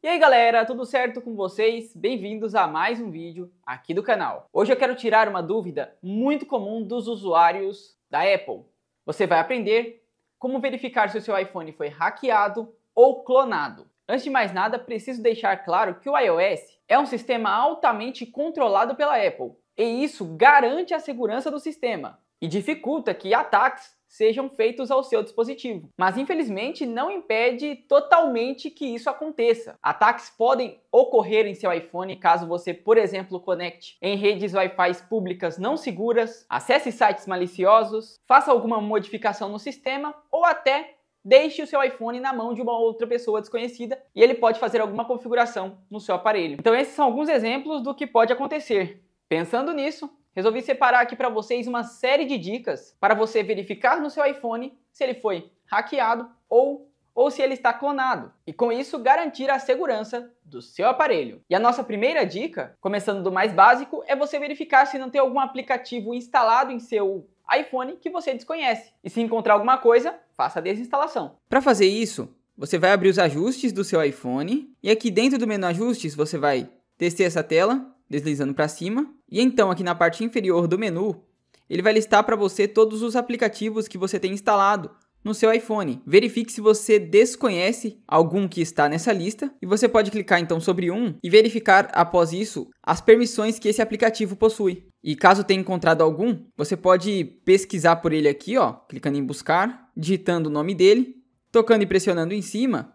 E aí galera, tudo certo com vocês? Bem-vindos a mais um vídeo aqui do canal. Hoje eu quero tirar uma dúvida muito comum dos usuários da Apple. Você vai aprender como verificar se o seu iPhone foi hackeado ou clonado. Antes de mais nada, preciso deixar claro que o iOS é um sistema altamente controlado pela Apple, e isso garante a segurança do sistema e dificulta que ataques sejam feitos ao seu dispositivo. Mas infelizmente não impede totalmente que isso aconteça. Ataques podem ocorrer em seu iPhone caso você, por exemplo, conecte em redes Wi-Fi públicas não seguras, acesse sites maliciosos, faça alguma modificação no sistema ou até deixe o seu iPhone na mão de uma outra pessoa desconhecida e ele pode fazer alguma configuração no seu aparelho. Então esses são alguns exemplos do que pode acontecer. Pensando nisso, resolvi separar aqui para vocês uma série de dicas para você verificar no seu iPhone se ele foi hackeado ou ou se ele está clonado, e com isso garantir a segurança do seu aparelho. E a nossa primeira dica, começando do mais básico, é você verificar se não tem algum aplicativo instalado em seu iPhone que você desconhece. E se encontrar alguma coisa, faça a desinstalação. Para fazer isso, você vai abrir os ajustes do seu iPhone e aqui dentro do menu ajustes você vai descer essa tela deslizando para cima. E então, aqui na parte inferior do menu, ele vai listar para você todos os aplicativos que você tem instalado no seu iPhone. Verifique se você desconhece algum que está nessa lista e você pode clicar então sobre um e verificar após isso as permissões que esse aplicativo possui. E caso tenha encontrado algum, você pode pesquisar por ele aqui, ó, clicando em buscar, digitando o nome dele, tocando e pressionando em cima,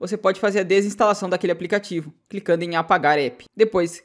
você pode fazer a desinstalação daquele aplicativo, clicando em apagar app. Depois,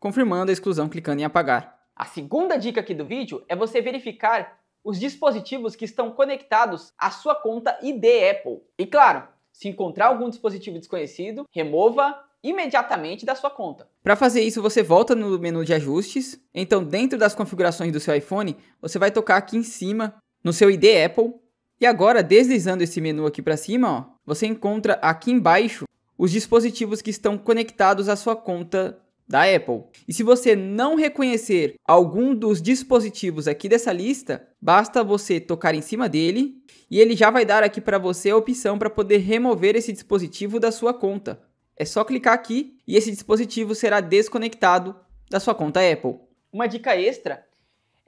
confirmando a exclusão clicando em apagar. A segunda dica aqui do vídeo é você verificar os dispositivos que estão conectados à sua conta ID Apple. E claro, se encontrar algum dispositivo desconhecido, remova imediatamente da sua conta. Para fazer isso, você volta no menu de ajustes, então dentro das configurações do seu iPhone, você vai tocar aqui em cima no seu ID Apple e agora deslizando esse menu aqui para cima, ó, você encontra aqui embaixo os dispositivos que estão conectados à sua conta da Apple. E se você não reconhecer algum dos dispositivos aqui dessa lista, basta você tocar em cima dele e ele já vai dar aqui para você a opção para poder remover esse dispositivo da sua conta. É só clicar aqui e esse dispositivo será desconectado da sua conta Apple. Uma dica extra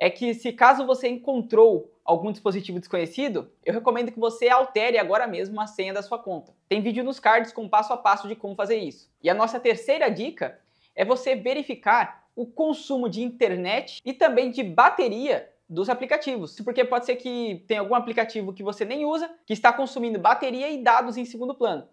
é que se caso você encontrou algum dispositivo desconhecido, eu recomendo que você altere agora mesmo a senha da sua conta. Tem vídeo nos cards com passo a passo de como fazer isso. E a nossa terceira dica é você verificar o consumo de internet e também de bateria dos aplicativos, porque pode ser que tenha algum aplicativo que você nem usa, que está consumindo bateria e dados em segundo plano.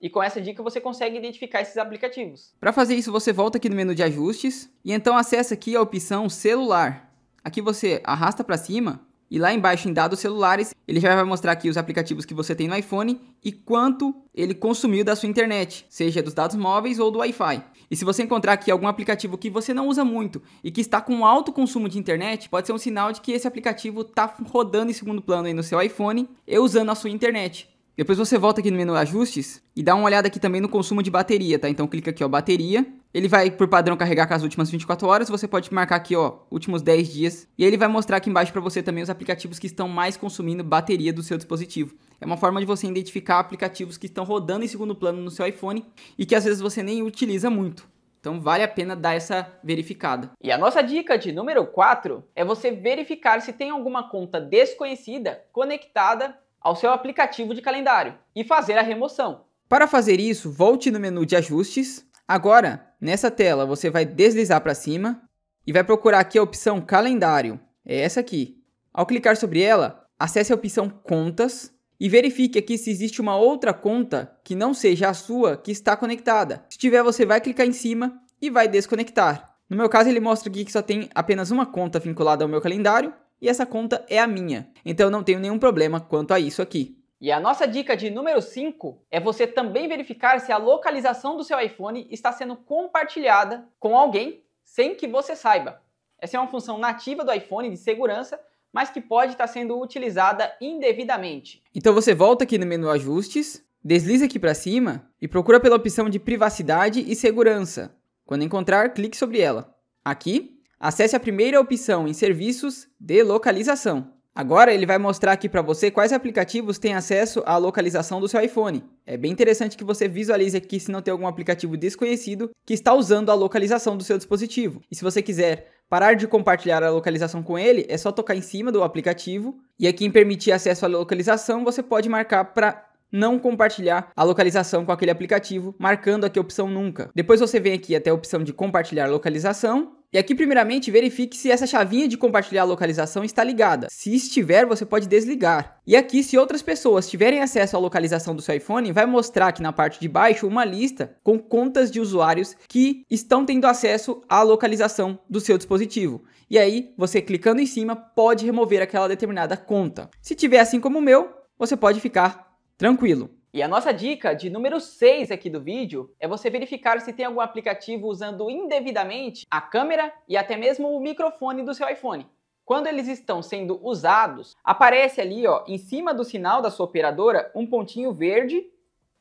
E com essa dica você consegue identificar esses aplicativos. Para fazer isso, você volta aqui no menu de ajustes e então acessa aqui a opção celular. Aqui você arrasta para cima e lá embaixo em dados celulares, ele já vai mostrar aqui os aplicativos que você tem no iPhone e quanto ele consumiu da sua internet, seja dos dados móveis ou do Wi-Fi. E se você encontrar aqui algum aplicativo que você não usa muito e que está com alto consumo de internet, pode ser um sinal de que esse aplicativo está rodando em segundo plano aí no seu iPhone e usando a sua internet. Depois você volta aqui no menu ajustes e dá uma olhada aqui também no consumo de bateria, tá? Então clica aqui ó, bateria ele vai, por padrão, carregar com as últimas 24 horas. Você pode marcar aqui, ó, últimos 10 dias. E ele vai mostrar aqui embaixo para você também os aplicativos que estão mais consumindo bateria do seu dispositivo. É uma forma de você identificar aplicativos que estão rodando em segundo plano no seu iPhone e que às vezes você nem utiliza muito. Então vale a pena dar essa verificada. E a nossa dica de número 4 é você verificar se tem alguma conta desconhecida conectada ao seu aplicativo de calendário e fazer a remoção. Para fazer isso, volte no menu de ajustes, Agora, nessa tela, você vai deslizar para cima e vai procurar aqui a opção calendário. É essa aqui. Ao clicar sobre ela, acesse a opção contas e verifique aqui se existe uma outra conta que não seja a sua que está conectada. Se tiver, você vai clicar em cima e vai desconectar. No meu caso, ele mostra aqui que só tem apenas uma conta vinculada ao meu calendário e essa conta é a minha. Então eu não tenho nenhum problema quanto a isso aqui. E a nossa dica de número 5 é você também verificar se a localização do seu iPhone está sendo compartilhada com alguém sem que você saiba. Essa é uma função nativa do iPhone de segurança, mas que pode estar sendo utilizada indevidamente. Então você volta aqui no menu Ajustes, desliza aqui para cima e procura pela opção de Privacidade e Segurança. Quando encontrar, clique sobre ela. Aqui, acesse a primeira opção em Serviços de Localização. Agora ele vai mostrar aqui para você quais aplicativos têm acesso à localização do seu iPhone. É bem interessante que você visualize aqui se não tem algum aplicativo desconhecido que está usando a localização do seu dispositivo. E se você quiser parar de compartilhar a localização com ele, é só tocar em cima do aplicativo e aqui em permitir acesso à localização, você pode marcar para não compartilhar a localização com aquele aplicativo, marcando aqui a opção nunca. Depois você vem aqui até a opção de compartilhar localização e aqui, primeiramente, verifique se essa chavinha de compartilhar a localização está ligada. Se estiver, você pode desligar. E aqui, se outras pessoas tiverem acesso à localização do seu iPhone, vai mostrar aqui na parte de baixo uma lista com contas de usuários que estão tendo acesso à localização do seu dispositivo. E aí, você clicando em cima, pode remover aquela determinada conta. Se tiver assim como o meu, você pode ficar tranquilo. E a nossa dica de número 6 aqui do vídeo é você verificar se tem algum aplicativo usando indevidamente a câmera e até mesmo o microfone do seu iPhone. Quando eles estão sendo usados, aparece ali ó, em cima do sinal da sua operadora um pontinho verde,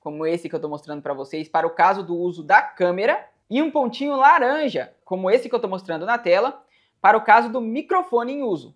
como esse que eu estou mostrando para vocês, para o caso do uso da câmera, e um pontinho laranja, como esse que eu estou mostrando na tela, para o caso do microfone em uso.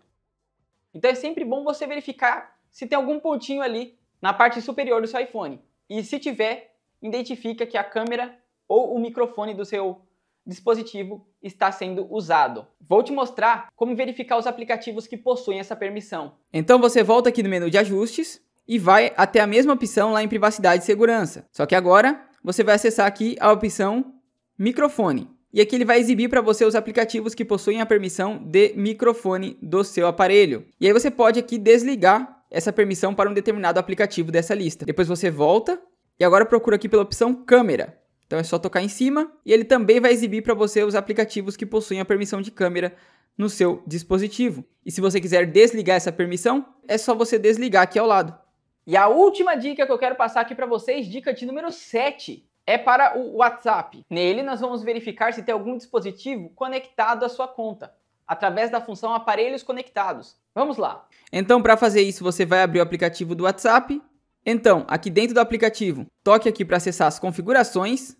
Então é sempre bom você verificar se tem algum pontinho ali na parte superior do seu iPhone. E se tiver, identifica que a câmera ou o microfone do seu dispositivo está sendo usado. Vou te mostrar como verificar os aplicativos que possuem essa permissão. Então você volta aqui no menu de ajustes e vai até a mesma opção lá em privacidade e segurança. Só que agora você vai acessar aqui a opção microfone. E aqui ele vai exibir para você os aplicativos que possuem a permissão de microfone do seu aparelho. E aí você pode aqui desligar essa permissão para um determinado aplicativo dessa lista. Depois você volta e agora procura aqui pela opção câmera. Então é só tocar em cima e ele também vai exibir para você os aplicativos que possuem a permissão de câmera no seu dispositivo. E se você quiser desligar essa permissão, é só você desligar aqui ao lado. E a última dica que eu quero passar aqui para vocês, dica de número 7, é para o WhatsApp. Nele nós vamos verificar se tem algum dispositivo conectado à sua conta através da função aparelhos conectados. Vamos lá. Então, para fazer isso, você vai abrir o aplicativo do WhatsApp. Então, aqui dentro do aplicativo, toque aqui para acessar as configurações,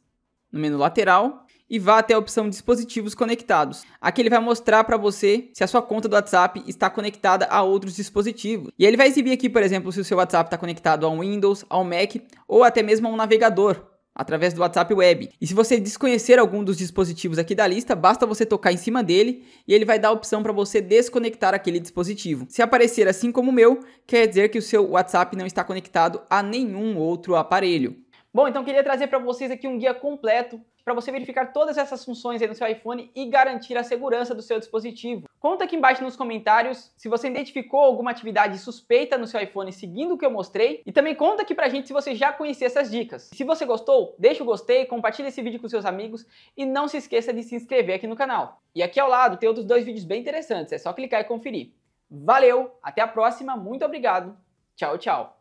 no menu lateral, e vá até a opção dispositivos conectados. Aqui ele vai mostrar para você se a sua conta do WhatsApp está conectada a outros dispositivos. E ele vai exibir aqui, por exemplo, se o seu WhatsApp está conectado a um Windows, a um Mac ou até mesmo a um navegador através do WhatsApp Web. E se você desconhecer algum dos dispositivos aqui da lista, basta você tocar em cima dele e ele vai dar a opção para você desconectar aquele dispositivo. Se aparecer assim como o meu, quer dizer que o seu WhatsApp não está conectado a nenhum outro aparelho. Bom, então queria trazer para vocês aqui um guia completo para você verificar todas essas funções no seu iPhone e garantir a segurança do seu dispositivo. Conta aqui embaixo nos comentários se você identificou alguma atividade suspeita no seu iPhone seguindo o que eu mostrei e também conta aqui pra gente se você já conhecia essas dicas. Se você gostou, deixa o gostei, compartilha esse vídeo com seus amigos e não se esqueça de se inscrever aqui no canal. E aqui ao lado tem outros dois vídeos bem interessantes, é só clicar e conferir. Valeu, até a próxima, muito obrigado, tchau, tchau.